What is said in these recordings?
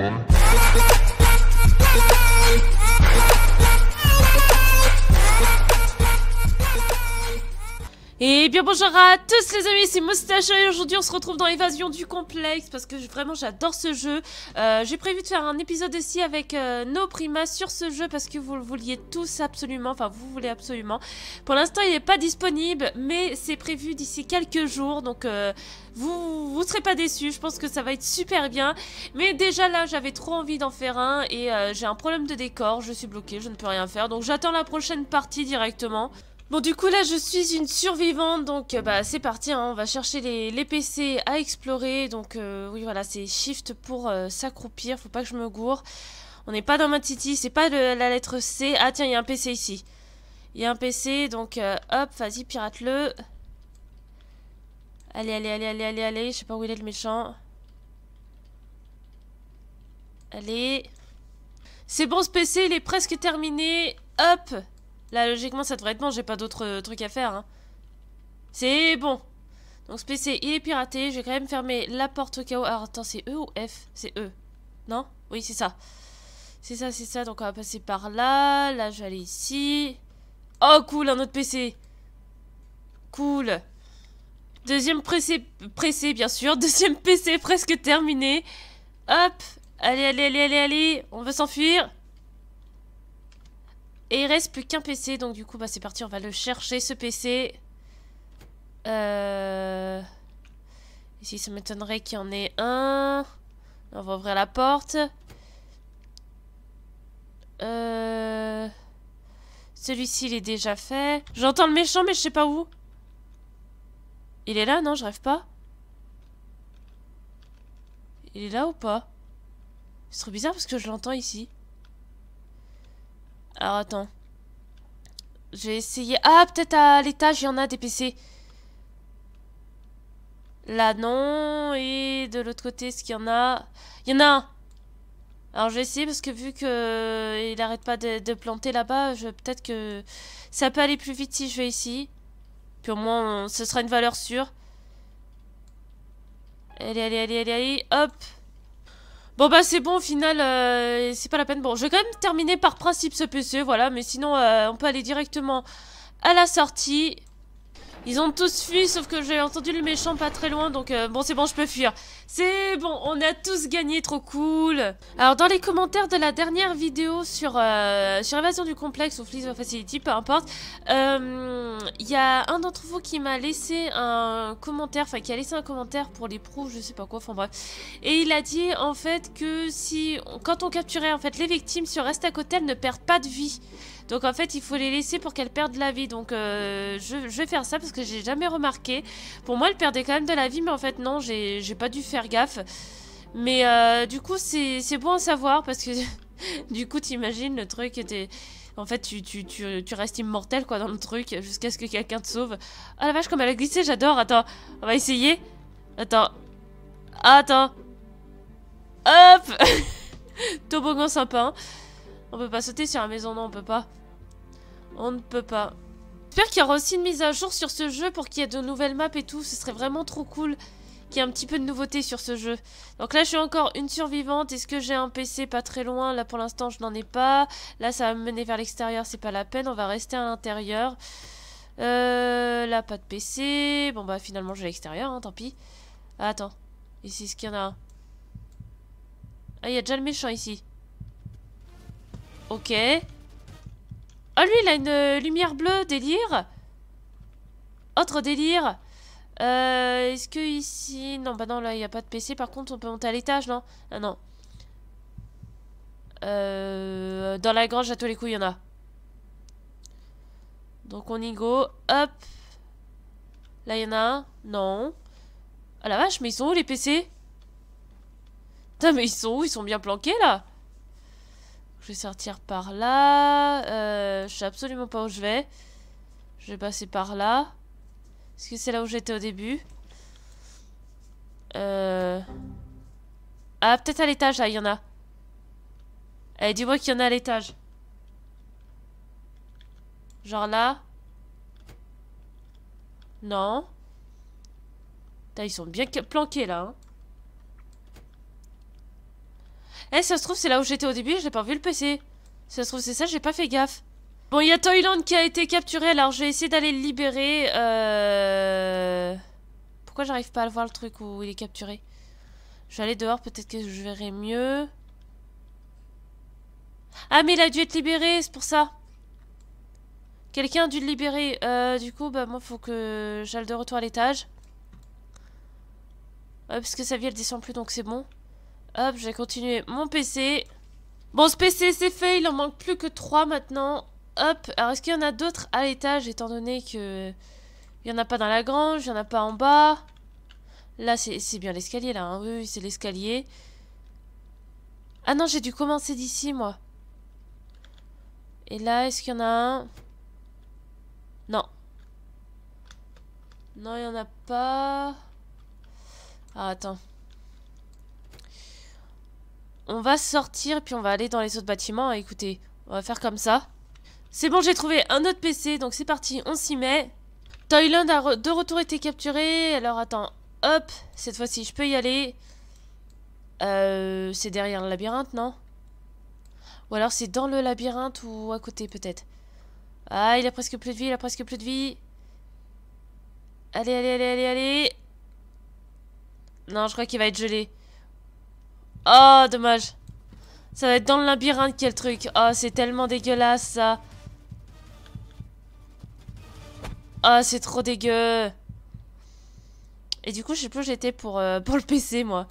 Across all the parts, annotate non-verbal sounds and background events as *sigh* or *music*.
money. Et eh bien bonjour à tous les amis, c'est Moustache et aujourd'hui on se retrouve dans l'évasion du complexe parce que vraiment j'adore ce jeu. Euh, j'ai prévu de faire un épisode aussi avec euh, nos primas sur ce jeu parce que vous le vouliez tous absolument, enfin vous voulez absolument. Pour l'instant il n'est pas disponible mais c'est prévu d'ici quelques jours donc euh, vous vous serez pas déçus, je pense que ça va être super bien. Mais déjà là j'avais trop envie d'en faire un et j'ai un problème de décor, je suis bloquée, je ne peux rien faire donc j'attends la prochaine partie directement. Bon, du coup, là, je suis une survivante, donc euh, bah, c'est parti, hein. on va chercher les, PC à explorer. Donc, euh, oui, voilà, c'est shift pour euh, s'accroupir, faut pas que je me gourre. On n'est pas dans ma city c'est pas la lettre C. Ah, tiens, il y a un PC ici. Il y a un PC, donc hop, vas-y, pirate-le. Allez, allez, allez, allez, allez, allez, je sais pas où il est le méchant. Allez. C'est bon, ce PC, il est presque terminé. Hop Là, logiquement, ça devrait être bon. J'ai pas d'autres euh, trucs à faire. Hein. C'est bon. Donc, ce PC, il est piraté. Je vais quand même fermer la porte au cas où. attends, c'est E ou F C'est E. Non Oui, c'est ça. C'est ça, c'est ça. Donc, on va passer par là. Là, je vais aller ici. Oh, cool, un autre PC. Cool. Deuxième pressé, pressé bien sûr. *laughs* Deuxième PC presque terminé. Hop. Allez, allez, allez, allez, allez. On va s'enfuir. Et il reste plus qu'un PC, donc du coup, bah, c'est parti, on va le chercher, ce PC. Euh... Ici, ça m'étonnerait qu'il y en ait un. On va ouvrir la porte. Euh... Celui-ci, il est déjà fait. J'entends le méchant, mais je sais pas où. Il est là, non Je rêve pas. Il est là ou pas C'est trop bizarre parce que je l'entends ici. Alors attends. J'ai essayé... Ah, peut-être à l'étage, il y en a des PC. Là, non. Et de l'autre côté, est-ce qu'il y en a Il y en a un Alors, j'ai essayé parce que vu qu'il euh, n'arrête pas de, planter là-bas, je... peut-être que ça peut aller plus vite si je vais ici. Puis au moins, ce sera une valeur sûre. Allez, allez, allez, allez, allez. Hop Bon bah c'est bon au final, euh, c'est pas la peine. Bon, je vais quand même terminer par principe ce PC, voilà, mais sinon euh, on peut aller directement à la sortie. Ils ont tous fui, sauf que j'ai entendu le méchant pas très loin, donc euh, bon, c'est bon, je peux fuir. C'est bon, on a tous gagné, trop cool Alors, dans les commentaires de la dernière vidéo sur, euh, sur du Complexe ou Fleece of Facility, peu importe, il euh, y a un d'entre vous qui m'a laissé un commentaire, enfin, qui a laissé un commentaire pour les prouves, je sais pas quoi, enfin bref. Et il a dit, en fait, que si, quand on capturait, en fait, les victimes sur côté, elles ne perdent pas de vie. Donc en fait, il faut les laisser pour qu'elles perdent la vie. Donc euh, je, vais faire ça parce que j'ai jamais remarqué. Pour moi, elles perdaient quand même de la vie, mais en fait, non, j'ai pas dû faire gaffe. Mais euh, du coup, c'est bon à savoir parce que *laughs* du coup, t'imagines le truc était. En fait, tu, tu, restes immortel quoi dans le truc jusqu'à ce que quelqu'un te sauve. Ah la vache, comme elle a glissé, j'adore. Attends, on va essayer. Attends. Ah, attends. Hop *laughs* Toboggan sympa. Hein. On peut pas sauter sur la maison, non, on peut pas. On ne peut pas. J'espère qu'il y aura aussi une mise à jour sur ce jeu pour qu'il y ait de nouvelles maps et tout. Ce serait vraiment trop cool qu'il y ait un petit peu de nouveauté sur ce jeu. Donc là, je suis encore une survivante. Est-ce que j'ai un PC pas très loin Là, pour l'instant, je n'en ai pas. Là, ça va me mener vers l'extérieur. C'est pas la peine. On va rester à l'intérieur. Euh, là, pas de PC. Bon, bah, finalement, j'ai l'extérieur. Hein, tant pis. Ah, attends. Ici, est-ce qu'il y en a Ah, il y a déjà le méchant ici. Ok. Ah lui, il a une euh, lumière bleue, délire. Autre délire. Euh, Est-ce que ici... Non, bah non, là, il n'y a pas de PC. Par contre, on peut monter à l'étage, non Ah non. Euh, dans la grange, à tous les coups, il y en a. Donc, on y go. Hop. Là, il y en a Non. Ah la vache, mais ils sont où, les PC Putain, mais ils sont où Ils sont bien planqués, là je vais sortir par là. Euh, je sais absolument pas où je vais. Je vais passer par là. Est-ce que c'est là où j'étais au début euh... Ah, peut-être à l'étage, là, il y en a. Allez, eh, dis-moi qu'il y en a à l'étage. Genre là Non. Putain, ils sont bien planqués, là. Hein. Eh, ça se trouve, c'est là où j'étais au début, je n'ai pas vu le PC. Ça se trouve, c'est ça, j'ai pas fait gaffe. Bon, il y a Toyland qui a été capturé, alors je vais essayer d'aller le libérer. Euh... Pourquoi j'arrive pas à voir le truc où il est capturé Je vais aller dehors, peut-être que je verrai mieux. Ah, mais il a dû être libéré, c'est pour ça. Quelqu'un a dû le libérer. Euh, du coup, bah, moi, faut que j'aille de retour à l'étage. Ouais, parce que sa vie, elle descend plus, donc c'est bon. Hop, je vais continuer mon PC. Bon, ce PC, c'est fait. Il en manque plus que 3 maintenant. Hop. Alors, est-ce qu'il y en a d'autres à l'étage, étant donné que... Il n'y en a pas dans la grange, il n'y en a pas en bas. Là, c'est bien l'escalier, là. Hein. Oui, oui c'est l'escalier. Ah non, j'ai dû commencer d'ici, moi. Et là, est-ce qu'il y en a un Non. Non, il n'y en a pas... Ah, attends. On va sortir, puis on va aller dans les autres bâtiments. Écoutez, on va faire comme ça. C'est bon, j'ai trouvé un autre PC, donc c'est parti, on s'y met. Toyland a de retour été capturé. Alors attends, hop, cette fois-ci je peux y aller. Euh, c'est derrière le labyrinthe, non Ou alors c'est dans le labyrinthe ou à côté peut-être. Ah, il a presque plus de vie, il a presque plus de vie. Allez, allez, allez, allez, allez. Non, je crois qu'il va être gelé. Oh, dommage. Ça va être dans le labyrinthe quel truc. Oh, c'est tellement dégueulasse, ça. Ah, oh, c'est trop dégueu. Et du coup, je sais plus où j'étais pour, euh, pour le PC, moi.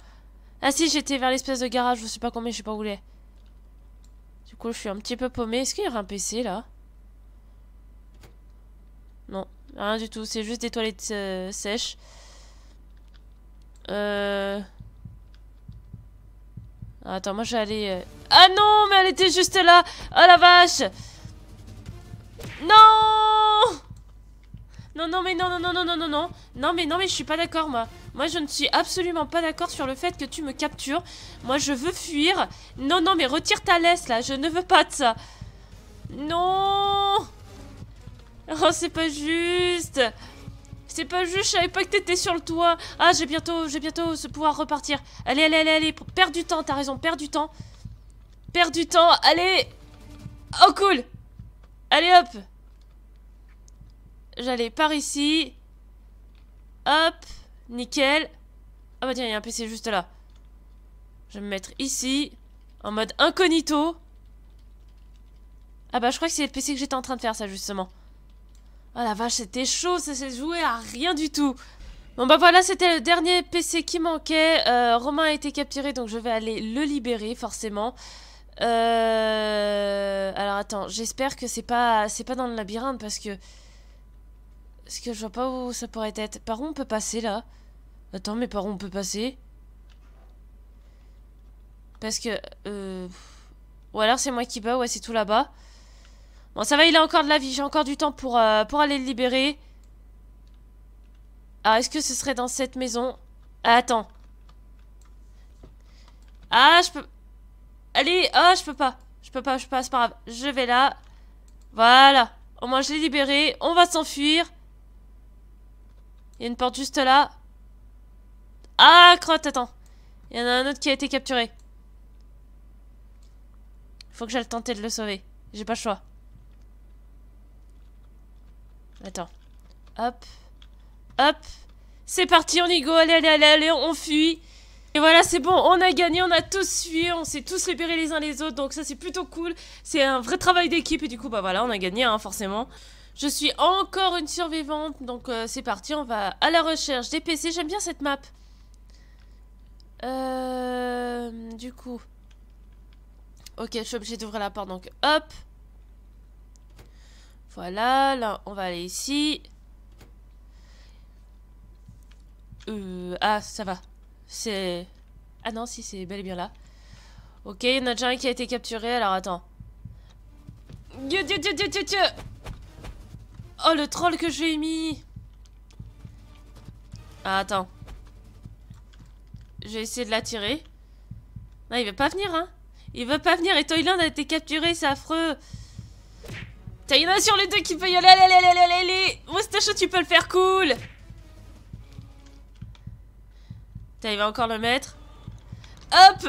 Ah si, j'étais vers l'espèce de garage, je sais pas combien, je sais pas où il est. Du coup, je suis un petit peu paumé. Est-ce qu'il y aurait un PC, là Non, rien du tout. C'est juste des toilettes euh, sèches. Euh... Attends, moi je vais aller... Euh, ah non, mais elle était juste là Oh la vache Non Non, non, mais non, non, non, non, non, non, non Non, mais non, mais je suis pas d'accord, moi Moi, je ne suis absolument pas d'accord sur le fait que tu me captures. Moi, je veux fuir. Non, non, mais retire ta laisse, là Je ne veux pas de ça Non Oh, c'est pas juste c'est pas juste, je savais pas que t'étais sur le toit. Ah, j'ai bientôt, j'ai bientôt ce pouvoir repartir. Allez, allez, allez, allez. Perds du temps, t'as raison, perds du temps. Perds du temps, allez. Oh, cool. Allez, hop. J'allais par ici. Hop. Nickel. Ah bah tiens, il y a un PC juste là. Je vais me mettre ici. En mode incognito. Ah bah je crois que c'est le PC que j'étais en train de faire ça justement. Oh la vache, c'était chaud, ça s'est joué à rien du tout. Bon bah voilà, c'était le dernier PC qui manquait. Euh, Romain a été capturé, donc je vais aller le libérer, forcément. Euh, alors attends, j'espère que c'est pas c'est pas dans le labyrinthe, parce que... Parce que je vois pas où ça pourrait être. Par où on peut passer, là Attends, mais par où on peut passer Parce que... Euh, ou alors c'est moi qui bats, ouais, c'est tout là-bas. Bon, ça va, il a encore de la vie. J'ai encore du temps pour, euh, pour aller le libérer. Alors, ah, est-ce que ce serait dans cette maison ah, Attends. Ah, je peux... Allez, ah, oh, je peux pas. Je peux pas, je peux pas, c'est pas grave. Je vais là. Voilà. Au moins, je l'ai libéré. On va s'enfuir. Il y a une porte juste là. Ah, crotte, attends. Il y en a un autre qui a été capturé. Faut que j'aille tenter de le sauver. J'ai pas le choix. Attends. Hop. Hop. C'est parti, on y go. Allez, allez, allez, allez, on fuit. Et voilà, c'est bon, on a gagné, on a tous fui, on s'est tous libérés les uns les autres, donc ça c'est plutôt cool. C'est un vrai travail d'équipe et du coup, bah voilà, on a gagné, hein, forcément. Je suis encore une survivante, donc euh, c'est parti, on va à la recherche des PC. J'aime bien cette map. Euh... Du coup... Ok, je suis obligée d'ouvrir la porte, donc hop voilà, là, on va aller ici. Euh, ah, ça va. C'est... Ah non, si, c'est bel et bien là. Ok, il y en a déjà un qui a été capturé, alors attends. Dieu, Dieu, Dieu, Dieu, Dieu, Oh, le troll que j'ai mis ah, attends. vais essayer de l'attirer. Non, il veut pas venir, hein Il veut pas venir, et Toyland a été capturé, c'est affreux T'as il y sur les deux qui peut y aller. Allez, allez, allez, allez, allez. Moustacho, tu peux le faire cool. T'as il va encore le mettre. Hop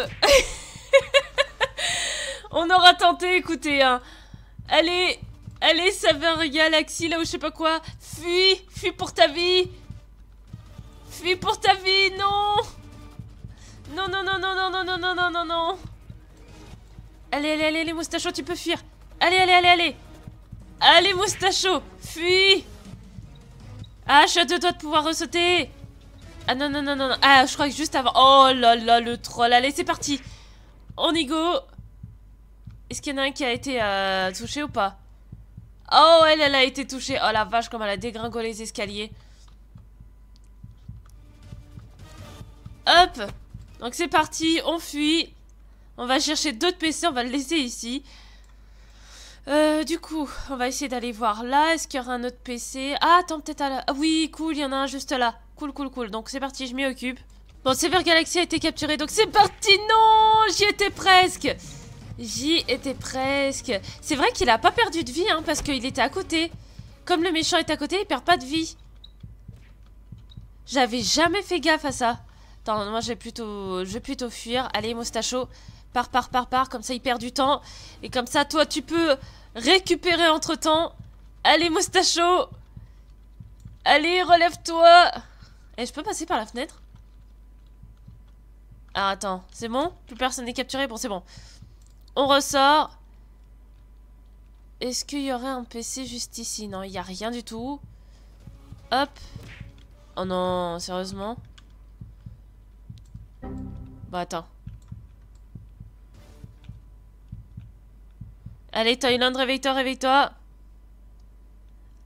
*laughs* On aura tenté, écoutez. Hein. Allez, allez, saveur Galaxy, là où je sais pas quoi. Fuis, fuis pour ta vie. Fuis pour ta vie, non Non, non, non, non, non, non, non, non, non, non, non. Allez, allez, allez, les tu peux fuir. Allez, allez, allez, allez. Allez, moustacho Fuis Ah, je suis à deux doigts de pouvoir ressauter Ah non, non, non, non, non. Ah, je crois que juste avant... Oh là là, le troll Allez, c'est parti On y go Est-ce qu'il y en a un qui a été euh, touché ou pas Oh, elle, elle a été touchée Oh la vache, comme elle a dégringolé les escaliers Hop Donc c'est parti, on fuit on va chercher d'autres PC, on va le laisser ici. Euh, du coup, on va essayer d'aller voir là. Est-ce qu'il y aura un autre PC Ah, attends, peut-être à la... Ah oui, cool, il y en a un juste là. Cool, cool, cool. Donc c'est parti, je m'y occupe. Bon, Sever Galaxy a été capturé, donc c'est parti Non J'y étais presque J'y étais presque. C'est vrai qu'il a pas perdu de vie, hein, parce qu'il était à côté. Comme le méchant est à côté, il perd pas de vie. J'avais jamais fait gaffe à ça. Attends, moi je plutôt, je vais plutôt fuir. Allez, moustacho, par, par, par, par. Comme ça, il perd du temps. Et comme ça, toi, tu peux récupérer entre temps. Allez, moustacho. Allez, relève-toi. Et eh, je peux passer par la fenêtre Ah, attends. C'est bon Plus personne n'est capturé. Bon, c'est bon. On ressort. Est-ce qu'il y aurait un PC juste ici Non, il n'y a rien du tout. Hop. Oh non, sérieusement Bah attends. Allez, Toyland, réveille-toi, réveille-toi.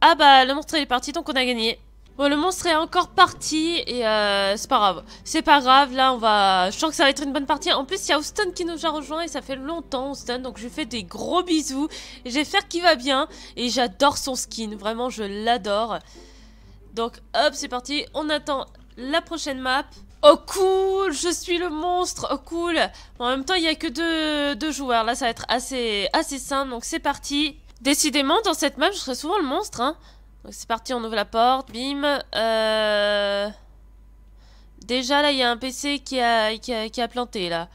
Ah bah, le monstre est parti, donc on a gagné. Bon, le monstre est encore parti et euh, c'est pas grave. C'est pas grave, là on va... Je sens que ça va être une bonne partie. En plus, il y a Houston qui nous a rejoint et ça fait longtemps Houston, donc je lui fais des gros bisous. J'espère qu'il va bien et j'adore son skin, vraiment je l'adore. Donc hop, c'est parti, on attend la prochaine map. Oh cool, je suis le monstre, oh cool En même temps, il n'y a que deux, joueurs, là ça va être assez, assez simple, donc c'est parti. Décidément, dans cette map, je serai souvent le monstre, hein. Donc c'est parti, on ouvre la porte, bim. Euh. Déjà là, il y a un PC qui a, qui a, planté, là.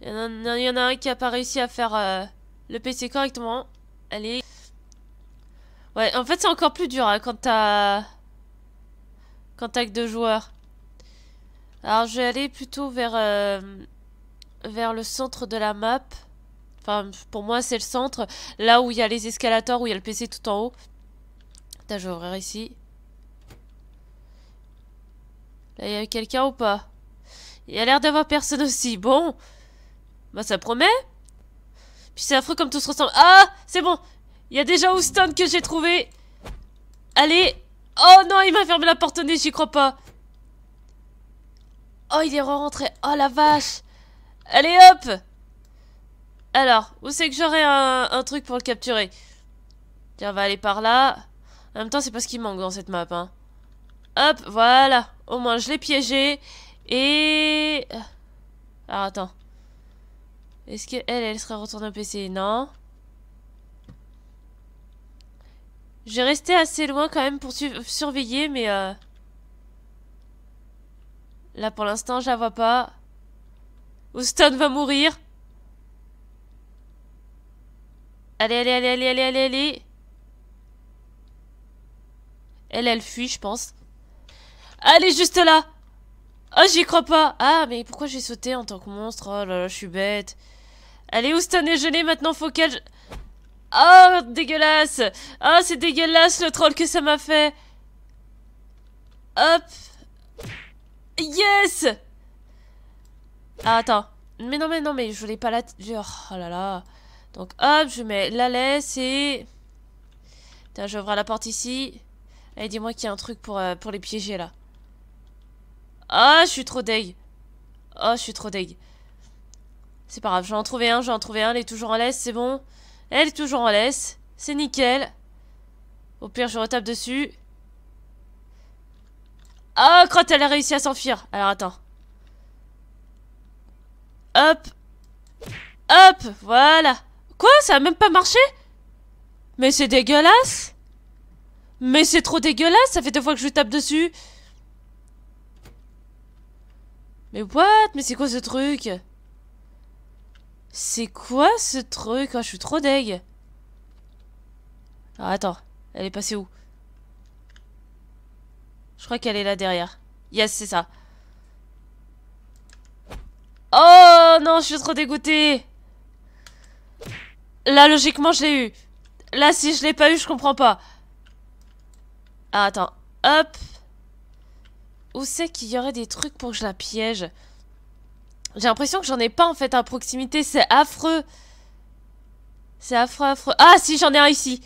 Il y, en a un qui a pas réussi à faire euh, le PC correctement. Allez. Ouais, en fait, c'est encore plus dur hein, quand t'as... Quand t'as que deux joueurs. Alors je vais aller plutôt vers, euh, vers le centre de la map. Enfin, pour moi, c'est le centre. Là où il y a les escalators, où il y a le PC tout en haut. Putain, je vais ouvrir ici. Là, il y a quelqu'un ou pas Il y a l'air d'avoir personne aussi. Bon. Bah, ça promet. Puis c'est affreux comme tout se ressemble. Ah C'est bon Il y a déjà Houston que j'ai trouvé. Allez Oh non, il m'a fermé la porte au nez, j'y crois pas. Oh, il est rentré Oh, la vache Allez, hop Alors, où c'est que j'aurai un, truc pour le capturer Tiens, on va aller par là. En même temps, c'est pas ce qui manque dans cette map, hein. Hop, voilà. Au moins, je l'ai piégé. Et... Euh, alors, attends. Est-ce qu'elle, elle sera retournée au PC Non. J'ai resté assez loin quand même pour surveiller, mais... Euh, Là, pour l'instant, je la vois pas. Houston va mourir. Allez, allez, allez, allez, allez, allez, allez. Elle, elle fuit, je pense. Allez juste là Oh, j'y crois pas Ah, mais pourquoi j'ai sauté en tant que monstre Oh là là, je suis bête. Allez, Houston est gelé. maintenant faut qu'elle... Oh, dégueulasse Ah c'est dégueulasse le troll que ça m'a fait Hop Yes ah, Attends. Mais non, mais non, mais je voulais pas la... Oh, oh là là. Donc hop, je mets la laisse et... Putain, j'ouvre la porte ici. Allez, dis-moi qu'il y a un truc pour, euh, pour les piéger là. Ah, oh, je suis trop deg. Oh, je suis trop deg. C'est pas grave, j'en trouve un, j'en trouve un. Elle est toujours en laisse, c'est bon. Elle est toujours en laisse. C'est nickel. Au pire, je retape dessus. Oh, Crotte, elle a réussi à s'enfuir. Alors, attends. Hop. Hop, voilà. Quoi Ça a même pas marché Mais c'est dégueulasse Mais c'est trop dégueulasse Ça fait deux fois que je lui tape dessus Mais what Mais c'est quoi ce truc C'est quoi ce truc oh, Je suis trop deg. Alors, attends. Elle est passée où je crois qu'elle est là derrière. Yes, c'est ça. Oh non, je suis trop dégoûtée. Là, logiquement, je l'ai eu. Là, si je l'ai pas eu, je comprends pas. Ah, attends. Hop. Où c'est qu'il y aurait des trucs pour que je la piège J'ai l'impression que j'en ai pas, en fait, à proximité. C'est affreux. C'est affreux, affreux. Ah, si, j'en ai un ici.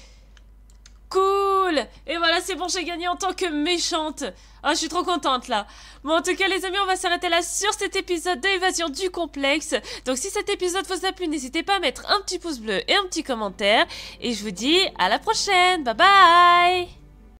Cool Et voilà, c'est bon, j'ai gagné en tant que méchante Ah, je suis trop contente, là Bon, en tout cas, les amis, on va s'arrêter là sur cet épisode d'évasion du complexe. Donc, si cet épisode vous a plu, n'hésitez pas à mettre un petit pouce bleu et un petit commentaire. Et je vous dis à la prochaine Bye bye